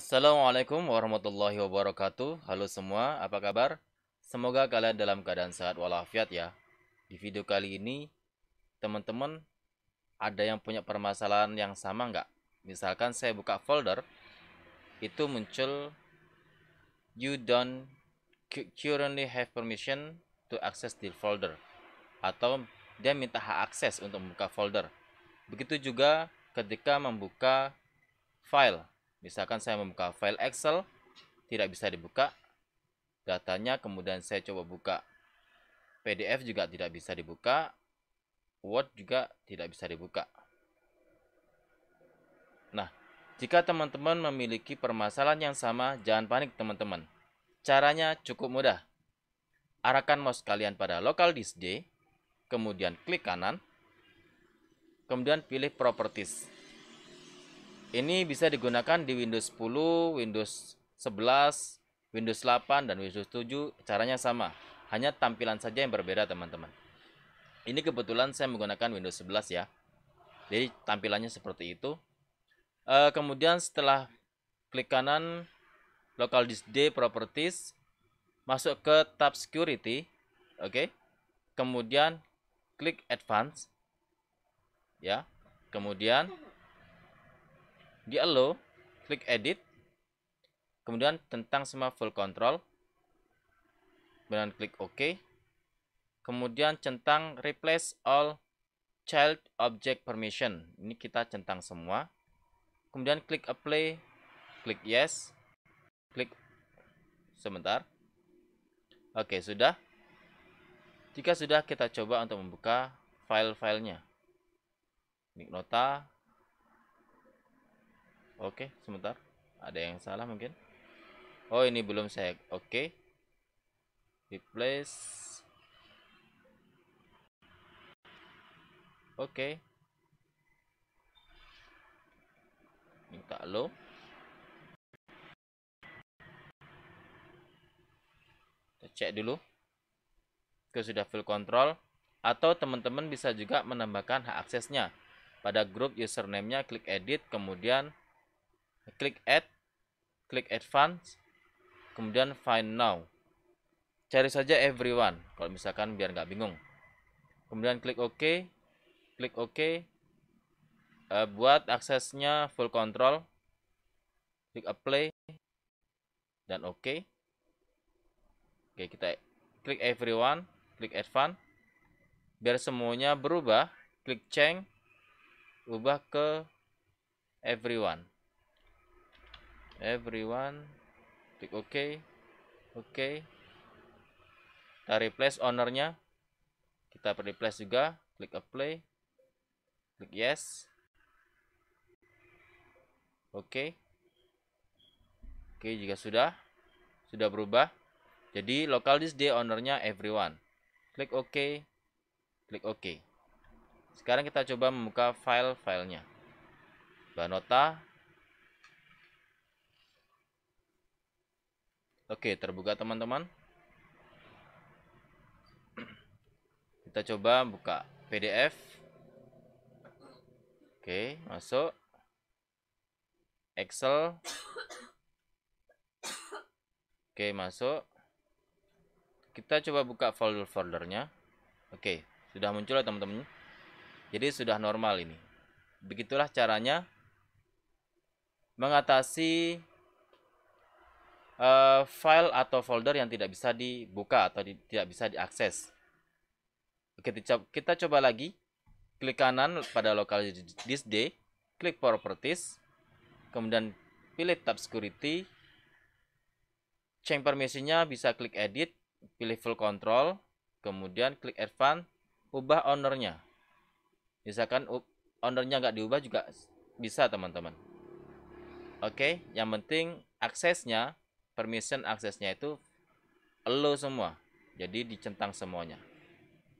Assalamualaikum warahmatullahi wabarakatuh. Halo semua, apa kabar? Semoga kalian dalam keadaan sehat walafiat ya. Di video kali ini, teman-teman ada yang punya permasalahan yang sama nggak? Misalkan saya buka folder, itu muncul you don't currently have permission to access the folder atau dia minta hak akses untuk membuka folder. Begitu juga ketika membuka file Misalkan saya membuka file Excel, tidak bisa dibuka datanya, kemudian saya coba buka PDF juga tidak bisa dibuka, Word juga tidak bisa dibuka. Nah, jika teman-teman memiliki permasalahan yang sama, jangan panik teman-teman. Caranya cukup mudah. Arahkan mouse kalian pada local disk D, kemudian klik kanan, kemudian pilih properties. Ini bisa digunakan di Windows 10, Windows 11, Windows 8, dan Windows 7. Caranya sama, hanya tampilan saja yang berbeda teman-teman. Ini kebetulan saya menggunakan Windows 11 ya. Jadi tampilannya seperti itu. E, kemudian setelah klik kanan local disk D properties, masuk ke tab security, oke. Okay? Kemudian klik advance. Ya. Kemudian di allow, klik edit, kemudian tentang semua full control, kemudian klik OK, kemudian centang replace all child object permission, ini kita centang semua, kemudian klik apply, klik yes, klik sebentar, oke sudah, jika sudah kita coba untuk membuka file-filenya, nota Oke, sebentar. Ada yang salah mungkin. Oh, ini belum saya. Oke. Replace. Oke. Minta lo. Kita cek dulu. Oke, sudah full control. Atau teman-teman bisa juga menambahkan hak aksesnya. Pada grup username-nya klik edit, kemudian klik add klik advance kemudian find now cari saja everyone kalau misalkan biar nggak bingung kemudian klik ok klik ok uh, buat aksesnya full control klik apply dan ok oke kita klik everyone klik advance biar semuanya berubah klik change ubah ke everyone everyone klik ok ok kita replace ownernya kita replace juga klik apply klik yes OK. OK jika sudah sudah berubah jadi local disk D ownernya everyone klik ok klik ok sekarang kita coba membuka file-filenya Banota Oke, terbuka teman-teman. Kita coba buka PDF. Oke, masuk. Excel. Oke, masuk. Kita coba buka folder-foldernya. Oke, sudah muncul ya teman-teman. Jadi sudah normal ini. Begitulah caranya mengatasi uh, file atau folder yang tidak bisa dibuka atau di, tidak bisa diakses. Oke, kita coba lagi. Klik kanan pada local disk D, klik properties, kemudian pilih tab security. Change permisinya bisa klik edit, pilih full control, kemudian klik Advanced, ubah ownernya. Misalkan ownernya nggak diubah juga bisa teman-teman. Oke, yang penting aksesnya permission aksesnya itu lo semua jadi dicentang semuanya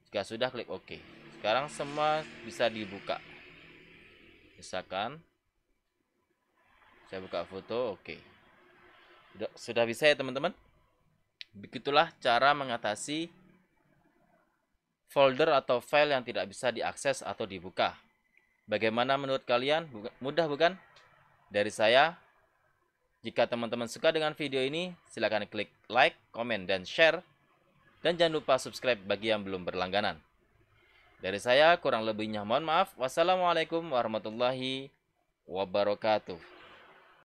jika sudah klik OK sekarang semua bisa dibuka misalkan saya buka foto oke sudah, sudah bisa ya teman-teman begitulah cara mengatasi folder atau file yang tidak bisa diakses atau dibuka bagaimana menurut kalian mudah bukan dari saya jika teman-teman suka dengan video ini, silakan klik like, komen, dan share. Dan jangan lupa subscribe bagi yang belum berlangganan. Dari saya, kurang lebihnya mohon maaf. Wassalamualaikum warahmatullahi wabarakatuh.